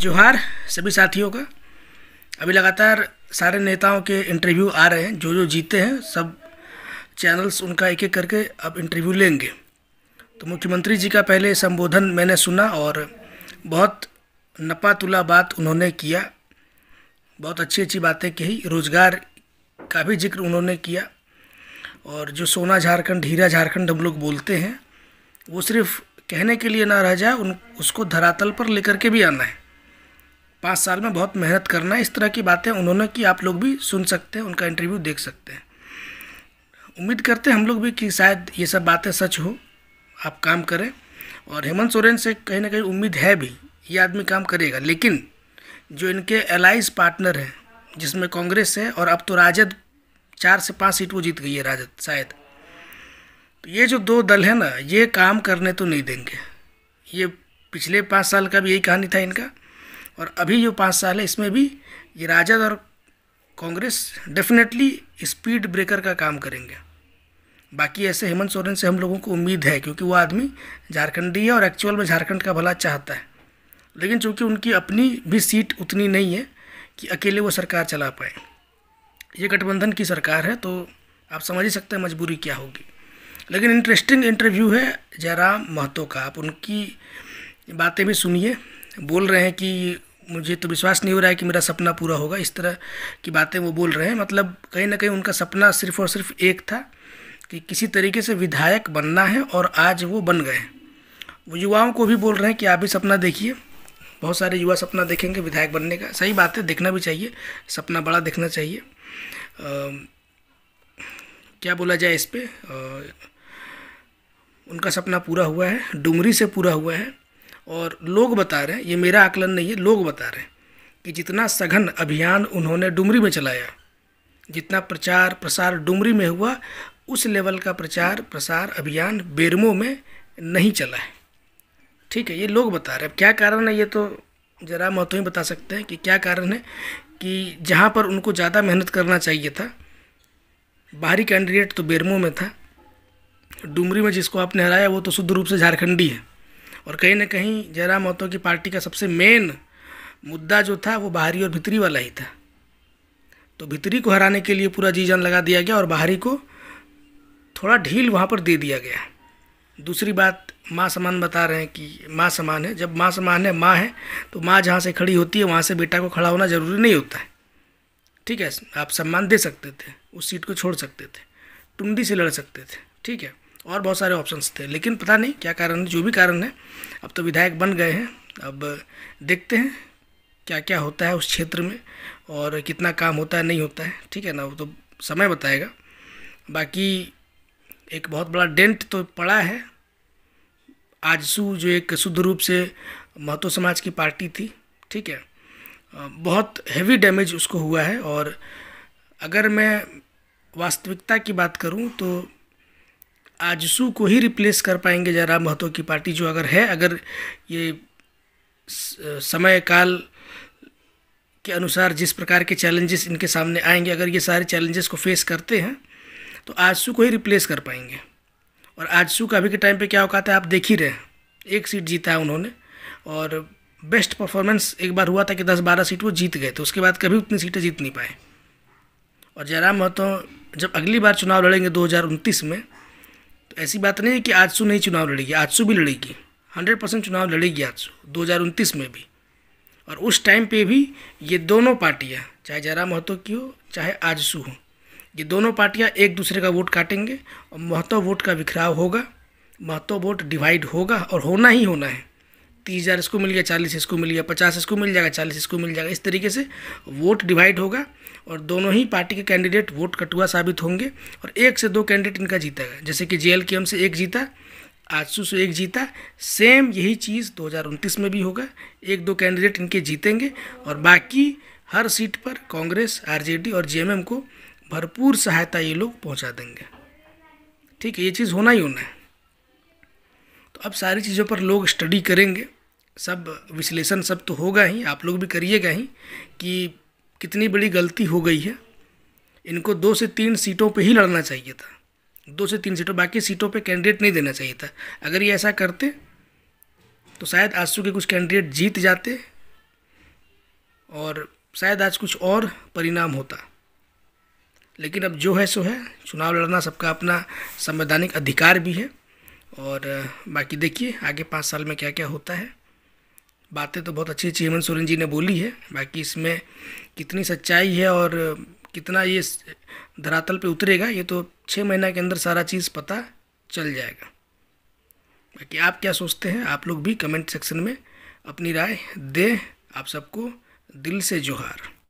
जोहार सभी साथियों का अभी लगातार सारे नेताओं के इंटरव्यू आ रहे हैं जो जो जीते हैं सब चैनल्स उनका एक एक करके अब इंटरव्यू लेंगे तो मुख्यमंत्री जी का पहले संबोधन मैंने सुना और बहुत नपातुला बात उन्होंने किया बहुत अच्छी अच्छी बातें कही रोज़गार का भी जिक्र उन्होंने किया और जो सोना झारखंड हीरा झारखंड हम लोग बोलते हैं वो सिर्फ कहने के लिए ना रह जाए उन उसको धरातल पर लेकर के भी आना है पाँच साल में बहुत मेहनत करना है इस तरह की बातें उन्होंने की आप लोग भी सुन सकते हैं उनका इंटरव्यू देख सकते हैं उम्मीद करते हैं हम लोग भी कि शायद ये सब बातें सच हो आप काम करें और हेमंत सोरेन से कहीं ना कहीं उम्मीद है भी ये आदमी काम करेगा लेकिन जो इनके एलाइज पार्टनर हैं जिसमें कांग्रेस है और अब तो राजद चार से पाँच सीट वो जीत गई है राजद शायद तो ये जो दो दल है ना ये काम करने तो नहीं देंगे ये पिछले पाँच साल का भी यही कहानी था इनका और अभी जो पाँच साल है इसमें भी ये राजद और कांग्रेस डेफिनेटली स्पीड ब्रेकर का काम करेंगे बाकी ऐसे हेमंत सोरेन से हम लोगों को उम्मीद है क्योंकि वो आदमी झारखंडी है और एक्चुअल में झारखंड का भला चाहता है लेकिन चूंकि उनकी अपनी भी सीट उतनी नहीं है कि अकेले वो सरकार चला पाए ये गठबंधन की सरकार है तो आप समझ ही सकते हैं मजबूरी क्या होगी लेकिन इंटरेस्टिंग इंटरव्यू है जयराम महतो का आप उनकी बातें भी सुनिए बोल रहे हैं कि मुझे तो विश्वास नहीं हो रहा है कि मेरा सपना पूरा होगा इस तरह की बातें वो बोल रहे हैं मतलब कहीं ना कहीं उनका सपना सिर्फ और सिर्फ एक था कि किसी तरीके से विधायक बनना है और आज वो बन गए वो युवाओं को भी बोल रहे हैं कि आप भी सपना देखिए बहुत सारे युवा सपना देखेंगे विधायक बनने का सही बात है देखना भी चाहिए सपना बड़ा देखना चाहिए आ, क्या बोला जाए इस पर उनका सपना पूरा हुआ है डुमरी से पूरा हुआ है और लोग बता रहे हैं ये मेरा आकलन नहीं है लोग बता रहे हैं कि जितना सघन अभियान उन्होंने डुमरी में चलाया जितना प्रचार प्रसार डुमरी में हुआ उस लेवल का प्रचार प्रसार अभियान बेरमो में नहीं चला है ठीक है ये लोग बता रहे हैं क्या कारण है ये तो जरा महत्व तो ही बता सकते हैं कि क्या कारण है कि जहाँ पर उनको ज़्यादा मेहनत करना चाहिए था बाहरी कैंडिडेट तो बेरमो में था डुमरी में जिसको आपने हराया वो तो शुद्ध रूप से झारखंडी है और कहीं ना कहीं जयराम महतो की पार्टी का सबसे मेन मुद्दा जो था वो बाहरी और भितरी वाला ही था तो भितरी को हराने के लिए पूरा जी जान लगा दिया गया और बाहरी को थोड़ा ढील वहाँ पर दे दिया गया दूसरी बात माँ समान बता रहे हैं कि माँ समान है जब माँ समान है माँ है तो माँ जहाँ से खड़ी होती है वहाँ से बेटा को खड़ा होना ज़रूरी नहीं होता है ठीक है आप सम्मान दे सकते थे उस सीट को छोड़ सकते थे टुंडी से लड़ सकते थे ठीक है और बहुत सारे ऑप्शंस थे लेकिन पता नहीं क्या कारण जो भी कारण है अब तो विधायक बन गए हैं अब देखते हैं क्या क्या होता है उस क्षेत्र में और कितना काम होता है नहीं होता है ठीक है ना वो तो समय बताएगा बाकी एक बहुत बड़ा डेंट तो पड़ा है आजसू जो एक शुद्ध रूप से महतो समाज की पार्टी थी ठीक है बहुत हैवी डैमेज उसको हुआ है और अगर मैं वास्तविकता की बात करूं तो आजसू को ही रिप्लेस कर पाएंगे जयराम महतो की पार्टी जो अगर है अगर ये समय काल के अनुसार जिस प्रकार के चैलेंजेस इनके सामने आएंगे अगर ये सारे चैलेंजेस को फेस करते हैं तो आजसू को ही रिप्लेस कर पाएंगे और आजसू का अभी के टाइम पे क्या औकात है आप देख ही रहे हैं एक सीट जीता है उन्होंने और बेस्ट परफॉर्मेंस एक बार हुआ था कि दस बारह सीट वो जीत गए तो उसके बाद कभी उतनी सीटें जीत नहीं पाए और जयराम महतो जब अगली बार चुनाव लड़ेंगे दो में तो ऐसी बात नहीं है कि आजसू नहीं चुनाव लड़ेगी आजसू भी लड़ेगी हंड्रेड परसेंट चुनाव लड़ेगी आजसू दो हज़ार उनतीस में भी और उस टाइम पे भी ये दोनों पार्टियाँ चाहे जरा महतो की हो चाहे आजसू हो ये दोनों पार्टियाँ एक दूसरे का वोट काटेंगे और महतो वोट का बिखराव होगा महतो वोट डिवाइड होगा और होना ही होना है तीस हज़ार इसको मिल गया चालीस इसको मिल गया पचास इसको मिल जाएगा चालीस इसको मिल जाएगा इस तरीके से वोट डिवाइड होगा और दोनों ही पार्टी के कैंडिडेट वोट कटुआ साबित होंगे और एक से दो कैंडिडेट इनका जीतेगा जैसे कि जे के एम से एक जीता आजसू से एक जीता सेम यही चीज़ दो में भी होगा एक दो कैंडिडेट इनके जीतेंगे और बाकी हर सीट पर कांग्रेस आरजेडी और जेएमएम को भरपूर सहायता ये लोग पहुंचा देंगे ठीक है ये चीज़ होना ही होना है तो अब सारी चीज़ों पर लोग स्टडी करेंगे सब विश्लेषण सब तो होगा ही आप लोग भी करिएगा ही कि कितनी बड़ी गलती हो गई है इनको दो से तीन सीटों पे ही लड़ना चाहिए था दो से तीन सीटों बाकी सीटों पे कैंडिडेट नहीं देना चाहिए था अगर ये ऐसा करते तो शायद आजसू के कुछ कैंडिडेट जीत जाते और शायद आज कुछ और परिणाम होता लेकिन अब जो है सो है चुनाव लड़ना सबका अपना संवैधानिक अधिकार भी है और बाकी देखिए आगे पाँच साल में क्या क्या होता है बातें तो बहुत अच्छी अच्छी हेमंत सोरेन जी ने बोली है बाकी इसमें कितनी सच्चाई है और कितना ये धरातल पे उतरेगा ये तो छः महीना के अंदर सारा चीज़ पता चल जाएगा बाकी आप क्या सोचते हैं आप लोग भी कमेंट सेक्शन में अपनी राय दें आप सबको दिल से जोहार